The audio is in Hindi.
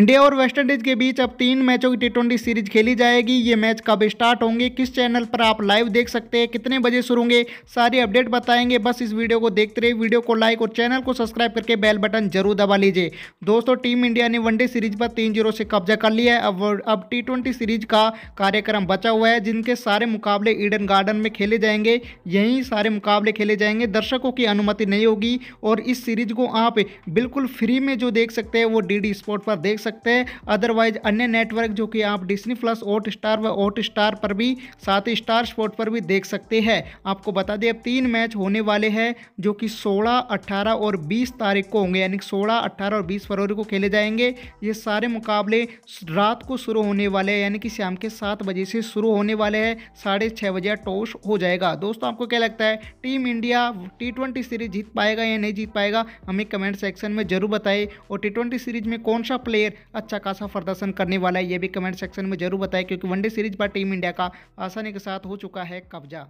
इंडिया और वेस्ट इंडीज के बीच अब तीन मैचों की टी ट्वेंटी सीरीज खेली जाएगी ये मैच कब स्टार्ट होंगे किस चैनल पर आप लाइव देख सकते हैं कितने बजे शुरू होंगे सारी अपडेट बताएंगे बस इस वीडियो को देखते रहे वीडियो को लाइक और चैनल को सब्सक्राइब करके बेल बटन जरूर दबा लीजिए दोस्तों टीम इंडिया ने वनडे सीरीज पर तीन जीरो से कब्जा कर लिया है अब अब टी सीरीज का कार्यक्रम बचा हुआ है जिनके सारे मुकाबले ईडन गार्डन में खेले जाएंगे यहीं सारे मुकाबले खेले जाएंगे दर्शकों की अनुमति नहीं होगी और इस सीरीज को आप बिल्कुल फ्री में जो देख सकते हैं वो डी स्पोर्ट पर देख सकते हैं अदरवाइज अन्य नेटवर्क जो कि आप डिस्नी प्लस ओट स्टार व ओट स्टार पर भी साथ ही स्टार स्पोर्ट पर भी देख सकते हैं आपको बता दें अब तीन मैच होने वाले हैं जो कि सोलह 18 और बीस तारीख को होंगे यानी सोलह 18 और 20 फरवरी को खेले जाएंगे ये सारे मुकाबले रात को शुरू होने वाले हैं यानी कि शाम के सात बजे से शुरू होने वाले हैं साढ़े छः बजे टॉस हो जाएगा दोस्तों आपको क्या लगता है team India T twenty series जीत पाएगा या नहीं जीत पाएगा हमें कमेंट सेक्शन में ज़रूर बताएं और टी ट्वेंटी सीरीज में कौन सा प्लेयर अच्छा खासा प्रदर्शन करने वाला है ये भी कमेंट सेक्शन में जरूर बताएं क्योंकि वनडे सीरीज पर टीम इंडिया का आसानी के साथ हो चुका है कब्जा